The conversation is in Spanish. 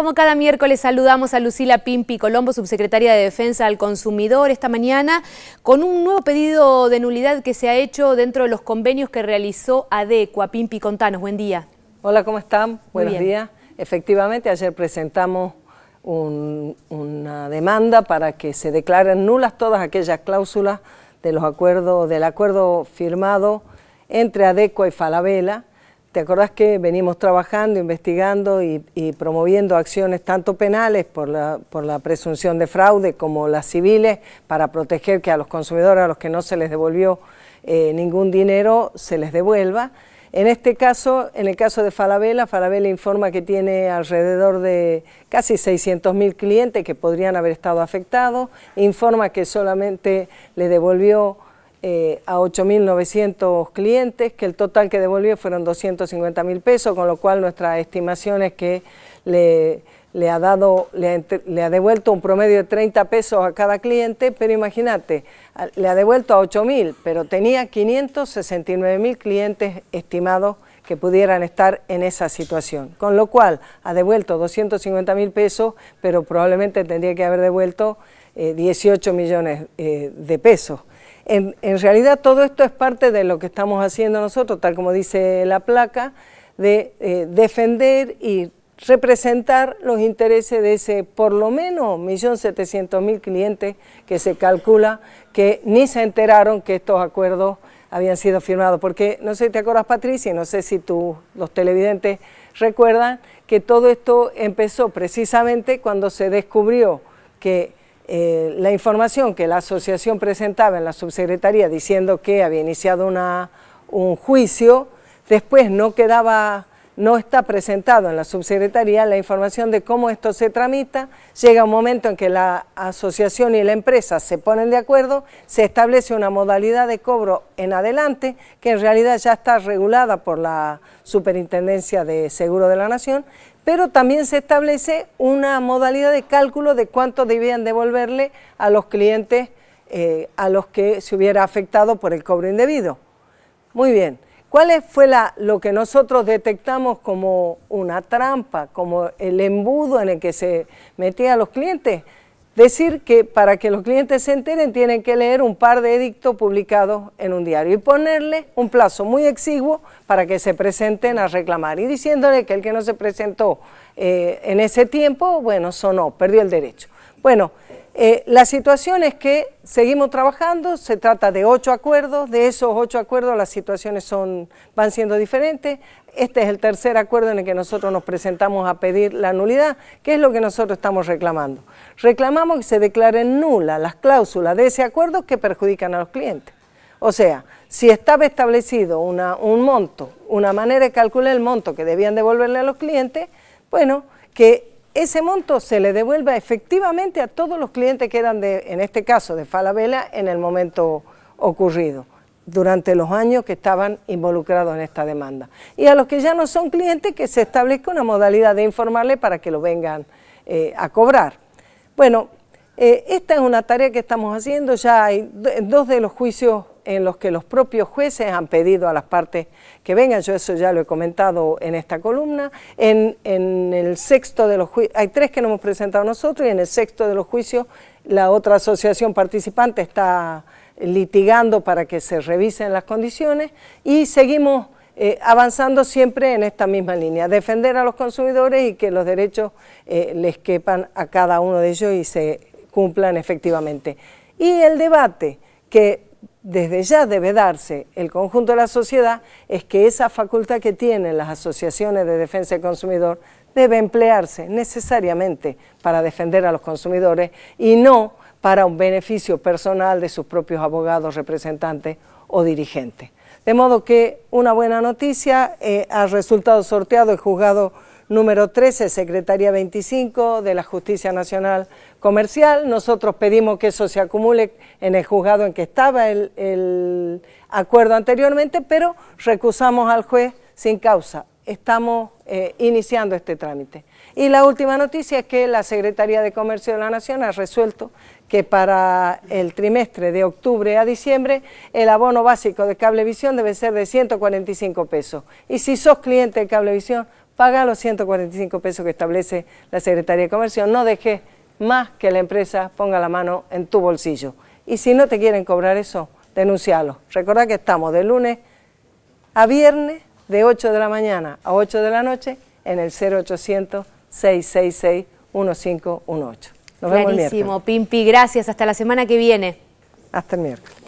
Como cada miércoles saludamos a Lucila Pimpi Colombo, subsecretaria de Defensa al Consumidor, esta mañana con un nuevo pedido de nulidad que se ha hecho dentro de los convenios que realizó ADECUA. Pimpi, contanos, buen día. Hola, ¿cómo están? Buenos días. Efectivamente, ayer presentamos una demanda para que se declaren nulas todas aquellas cláusulas de los acuerdos, del acuerdo firmado entre ADECUA y Falabella, ¿Te acordás que venimos trabajando, investigando y, promoviendo acciones tanto penales por la, presunción de fraude como las civiles para proteger que a los consumidores a los que no se les devolvió eh, ningún dinero se les devuelva? En este caso, en el caso de Falabella, Falabella informa que tiene alrededor de casi 600.000 clientes que podrían haber estado afectados, informa que solamente le devolvió eh, a 8.900 clientes, que el total que devolvió fueron 250.000 pesos, con lo cual nuestra estimación es que le, ha dado, le ha, devuelto un promedio de 30 pesos a cada cliente, pero imagínate, le ha devuelto a 8.000, pero tenía 569.000 clientes estimados que pudieran estar en esa situación. Con lo cual, ha devuelto 250.000 pesos, pero probablemente tendría que haber devuelto 18 eh, millones eh, de pesos. En, realidad todo esto es parte de lo que estamos haciendo nosotros, tal como dice la placa, de eh, defender y representar los intereses de ese por lo menos 1.700.000 clientes que se calcula que ni se enteraron que estos acuerdos habían sido firmados. Porque no sé si te acuerdas, Patricia, y no sé si tú, los televidentes recuerdan que todo esto empezó precisamente cuando se descubrió que eh, la información que la asociación presentaba en la subsecretaría diciendo que había iniciado un juicio, después no quedaba no está presentado en la subsecretaría la información de cómo esto se tramita, llega un momento en que la asociación y la empresa se ponen de acuerdo, se establece una modalidad de cobro en adelante, que en realidad ya está regulada por la Superintendencia de Seguro de la Nación, pero también se establece una modalidad de cálculo de cuánto debían devolverle a los clientes eh, a los que se hubiera afectado por el cobro indebido. Muy bien. ¿Cuál fue la, lo que nosotros detectamos como una trampa, como el embudo en el que se metían los clientes? Decir que para que los clientes se enteren tienen que leer un par de edictos publicados en un diario y ponerle un plazo muy exiguo para que se presenten a reclamar y diciéndole que el que no se presentó eh, en ese tiempo, bueno, sonó, perdió el derecho. Bueno, eh, la situación es que seguimos trabajando, se trata de ocho acuerdos, de esos ocho acuerdos las situaciones son, van siendo diferentes. Este es el tercer acuerdo en el que nosotros nos presentamos a pedir la nulidad, que es lo que nosotros estamos reclamando. Reclamamos que se declaren nulas las cláusulas de ese acuerdo que perjudican a los clientes. O sea, si estaba establecido un monto, una manera de calcular el monto que debían devolverle a los clientes, bueno, que ese monto se le devuelva efectivamente a todos los clientes que eran, de, en este caso, de Falabella en el momento ocurrido, durante los años que estaban involucrados en esta demanda. Y a los que ya no son clientes, que se establezca una modalidad de informarle para que lo vengan eh, a cobrar. Bueno, eh, esta es una tarea que estamos haciendo, ya hay dos de los juicios en los que los propios jueces han pedido a las partes que vengan, yo eso ya lo he comentado en esta columna, en, el sexto de los juicios, hay tres que nos hemos presentado nosotros y en el sexto de los juicios la otra asociación participante está litigando para que se revisen las condiciones y seguimos eh, avanzando siempre en esta misma línea, defender a los consumidores y que los derechos eh, les quepan a cada uno de ellos y se cumplan efectivamente. Y el debate que desde ya debe darse el conjunto de la sociedad es que esa facultad que tienen las asociaciones de defensa del consumidor debe emplearse necesariamente para defender a los consumidores y no para un beneficio personal de sus propios abogados, representantes o dirigentes. De modo que una buena noticia, eh, ha resultado sorteado y juzgado número 13, Secretaría 25 de la Justicia Nacional Comercial. Nosotros pedimos que eso se acumule en el juzgado en que estaba el, acuerdo anteriormente, pero recusamos al juez sin causa. Estamos eh, iniciando este trámite. Y la última noticia es que la Secretaría de Comercio de la Nación ha resuelto que para el trimestre de octubre a diciembre el abono básico de Cablevisión debe ser de 145 pesos. Y si sos cliente de Cablevisión, paga los 145 pesos que establece la Secretaría de Comercio, no dejes más que la empresa ponga la mano en tu bolsillo. Y si no te quieren cobrar eso, denuncialo. Recordá que estamos de lunes a viernes de 8 de la mañana a 8 de la noche en el 0800 666 1518. Nos vemos el Pimpi, gracias. Hasta la semana que viene. Hasta el miércoles.